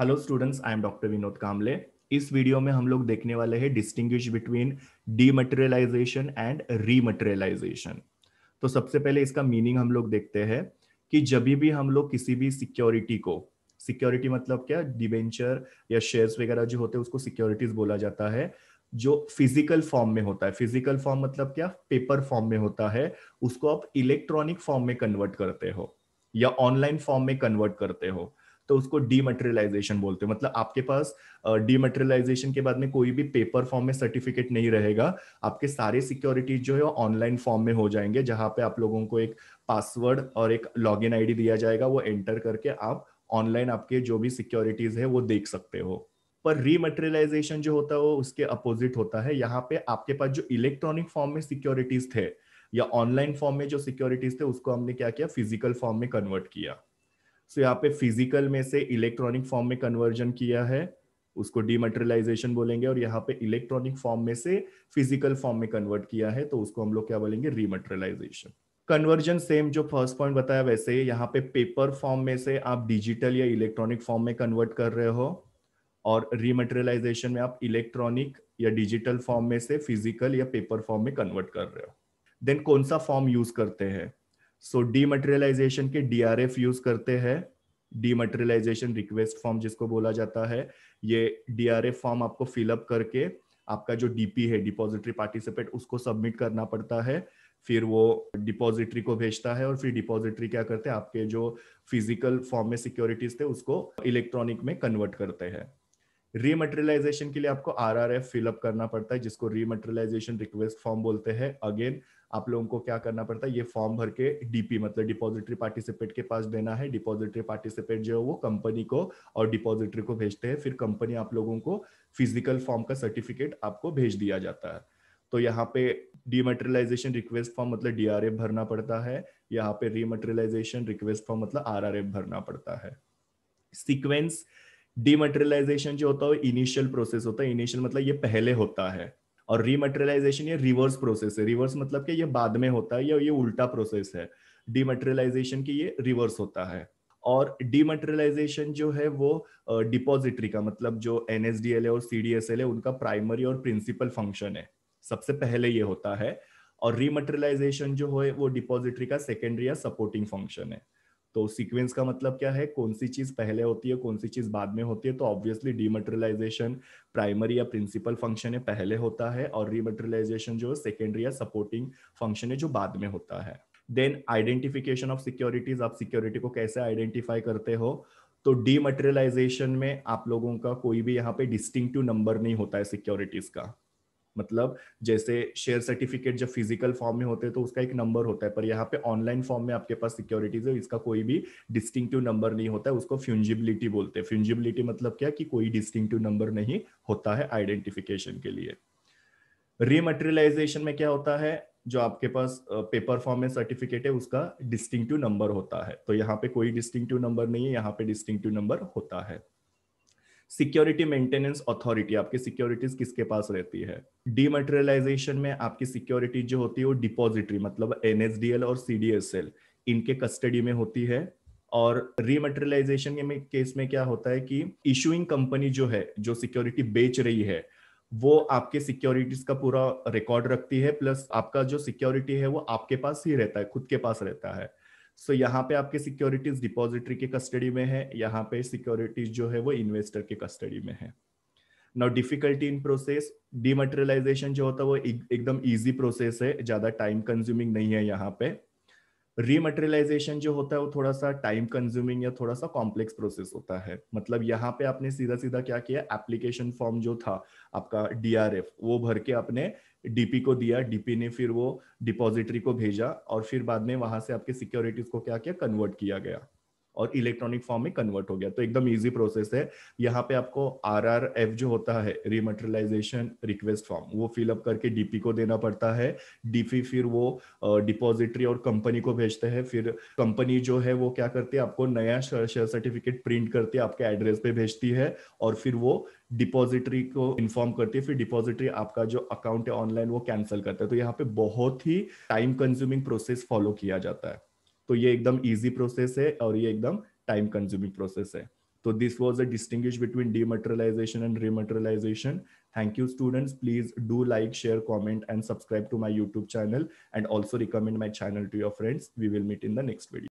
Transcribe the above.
hello students I am doctor Vinod Kamle इस video में हम लोग देखने वाले हैं distinguish between dematerialisation and rematerialisation तो सबसे पहले इसका मीनिंग हम लोग देखते हैं कि जब भी हम लोग किसी भी सिक्योरिटी को सिक्योरिटी मतलब क्या डिबेंचर या शेयर्स वगैरह जो होते हैं उसको सिक्योरिटीज बोला जाता है जो फिजिकल फॉर्म में होता है फिजिकल फॉर्म मतलब क्या पेपर फॉर्म में होता है उसको आप इलेक्ट्रॉनिक फॉर्म में कन्वर्ट करते हो या ऑनलाइन फॉर्म में कन्वर्ट करते हो तो उसको डीमटेरियलाइजेशन बोलते हैं मतलब आपके पास डीमटेरियलाइजेशन के बाद में कोई भी पेपर फॉर्म में सर्टिफिकेट नहीं रहेगा आपके सारे सिक्योरिटीज जो है ऑनलाइन फॉर्म में हो जाएंगे जहां पे आप लोगों को एक पासवर्ड और एक लॉग इन दिया जाएगा वो एंटर करके आप ऑनलाइन आपके जो भी सिक्योरिटीज है वो देख सकते हो पर रीमटेरियलाइजेशन जो होता है वो उसके अपोजिट होता है यहाँ पे आपके पास जो इलेक्ट्रॉनिक फॉर्म में सिक्योरिटीज थे या ऑनलाइन फॉर्म में जो सिक्योरिटीज थे उसको हमने क्या किया फिजिकल फॉर्म में कन्वर्ट किया सो so, यहाँ पे फिजिकल में से इलेक्ट्रॉनिक फॉर्म में कन्वर्जन किया है उसको डिमटेरियलाइजेशन बोलेंगे और यहाँ पे इलेक्ट्रॉनिक फॉर्म में से फिजिकल फॉर्म में कन्वर्ट किया है तो उसको हम लोग क्या बोलेंगे रीमटेरियलाइजेशन कन्वर्जन सेम जो फर्स्ट पॉइंट बताया वैसे यहाँ पे पेपर फॉर्म में से आप डिजिटल या इलेक्ट्रॉनिक फॉर्म में कन्वर्ट कर रहे हो और रीमटेरियलाइजेशन में आप इलेक्ट्रॉनिक या डिजिटल फॉर्म में से फिजिकल या पेपर फॉर्म में कन्वर्ट कर रहे हो देन कौन सा फॉर्म यूज करते हैं सो डीमटेरियलाइजेशन के डीआरएफ यूज करते हैं डीमटेरियलाइजेशन रिक्वेस्ट फॉर्म जिसको बोला जाता है ये डीआरएफ फॉर्म आपको फिलअप करके आपका जो डीपी है डिपॉजिटरी पार्टिसिपेट उसको सबमिट करना पड़ता है फिर वो डिपॉजिटरी को भेजता है और फिर डिपॉजिटरी क्या करते हैं आपके जो फिजिकल फॉर्म में सिक्योरिटीज थे उसको इलेक्ट्रॉनिक में कन्वर्ट करते हैं रीमेटेरियलाइजेशन के लिए आपको आर आर एफ फिलअप करना पड़ता है जिसको रीमेटेरियलाइजेशन रिक्वेस्ट फॉर्म बोलते हैं अगेन आप लोगों को क्या करना पड़ता है ये फॉर्म भर के डीपी मतलब डिपॉजिटरी पार्टिसिपेट के पास देना है डिपॉजिटरी पार्टिसिपेट जो है वो कंपनी को और डिपॉजिटरी को भेजते हैं फिर कंपनी आप लोगों को फिजिकल फॉर्म का सर्टिफिकेट आपको भेज दिया जाता है तो यहाँ पे डीमेटेरियलाइजेशन रिक्वेस्ट फॉर्म मतलब डीआरएफ भरना पड़ता है यहाँ पे रीमेटेरियलाइजेशन रिक्वेस्ट फॉर्म मतलब आरआरएफ भरना पड़ता है सीक्वेंस डीमटेरियलाइजेशन जो होता है वो इनिशियल प्रोसेस होता है इनिशियल मतलब ये पहले होता है और रीमटेरियलाइजेशन ये रिवर्स प्रोसेस है रिवर्स मतलब कि ये बाद में होता है या ये उल्टा प्रोसेस है डीमटेरियलाइजेशन की ये रिवर्स होता है और डीमटेरियलाइजेशन जो है वो डिपॉजिटरी का मतलब जो एन है और सी है उनका प्राइमरी और प्रिंसिपल फंक्शन है सबसे पहले ये होता है और रीमटेरियलाइजेशन जो है वो डिपॉजिटरी का सेकेंडरी या सपोर्टिंग फंक्शन है तो सीक्वेंस का मतलब क्या है कौन सी चीज पहले होती है कौन सी चीज बाद में होती है तो ऑब्वियसली डीमटेरियलाइजेशन प्राइमरी या प्रिंसिपल फंक्शन है पहले होता है और रीमटेरियलाइजेशन जो है सेकेंडरी या सपोर्टिंग फंक्शन है जो बाद में होता है देन आइडेंटिफिकेशन ऑफ सिक्योरिटीज आप सिक्योरिटी को कैसे आइडेंटिफाई करते हो तो डीमटेरियलाइजेशन में आप लोगों का कोई भी यहाँ पे डिस्टिंक्टिव नंबर नहीं होता है सिक्योरिटीज का मतलब जैसे शेयर सर्टिफिकेट जब फिजिकल फॉर्म में होते हैं तो उसका एक नंबर होता है पर यहाँ पे ऑनलाइन फॉर्म में आपके पास सिक्योरिटीज है इसका कोई भी डिस्टिंक्टिव नंबर नहीं होता है उसको फ्यूंजिबिलिटी बोलते हैं फ्यूंजिबिलिटी मतलब क्या कि कोई डिस्टिंक्टिव नंबर नहीं होता है आइडेंटिफिकेशन के लिए रीमटेरियलाइजेशन में क्या होता है जो आपके पास पेपर फॉर्म में सर्टिफिकेट है उसका डिस्टिंक्टिव नंबर होता है तो यहाँ पे कोई डिस्टिंक्टिव नंबर नहीं है यहाँ पे डिस्टिंक्टिव नंबर होता है सिक्योरिटी मेंटेनेंस अथॉरिटी आपकी सिक्योरिटीज किसके पास रहती है डीमटेरियलाइजेशन में आपकी सिक्योरिटी जो होती है वो डिपॉजिटरी मतलब एनएसडीएल और सीडीएसएल इनके कस्टडी में होती है और रीमटेरियलाइजेशन के केस में क्या होता है कि इशूइंग कंपनी जो है जो सिक्योरिटी बेच रही है वो आपके सिक्योरिटीज का पूरा रिकॉर्ड रखती है प्लस आपका जो सिक्योरिटी है वो आपके पास ही रहता है खुद के पास रहता है सो so, यहाँ पे आपके सिक्योरिटीज डिपॉजिटरी के कस्टडी में है यहाँ पे सिक्योरिटीज जो है वो इन्वेस्टर के कस्टडी में है now difficulty in process dematerialisation जो होता है वो एकदम इजी प्रोसेस है ज्यादा टाइम कंज्यूमिंग नहीं है यहाँ पे रीमटेरियलाइजेशन जो होता है वो थोड़ा सा टाइम कंज्यूमिंग या थोड़ा सा कॉम्प्लेक्स प्रोसेस होता है मतलब यहाँ पे आपने सीधा सीधा क्या किया एप्लीकेशन फॉर्म जो था आपका डीआरएफ वो भर के आपने डीपी को दिया डीपी ने फिर वो डिपॉजिटरी को भेजा और फिर बाद में वहां से आपके सिक्योरिटीज को क्या किया कन्वर्ट किया गया और इलेक्ट्रॉनिक फॉर्म में कन्वर्ट हो गया तो एकदम इजी प्रोसेस है यहाँ पे आपको आर आर एफ जो होता है रिमटेरियलाइजेशन रिक्वेस्ट फॉर्म वो फिलअप करके डीपी को देना पड़ता है डीपी फिर वो डिपॉजिटरी और कंपनी को भेजते हैं फिर कंपनी जो है वो क्या करती है आपको नया शेयर सर्टिफिकेट प्रिंट करती है आपके एड्रेस पे भेजती है और फिर वो डिपॉजिटरी को इन्फॉर्म करती है फिर डिपॉजिटरी आपका जो अकाउंट है ऑनलाइन वो कैंसिल करता है तो यहाँ पे बहुत ही टाइम कंज्यूमिंग प्रोसेस फॉलो किया जाता है तो ये एकदम इजी प्रोसेस है और ये एकदम टाइम कंज्यूमिंग प्रोसेस है तो this was a distinction between dematerialisation and rematerialisation thank you students please do like share comment and subscribe to my YouTube channel and also recommend my channel to your friends we will meet in the next video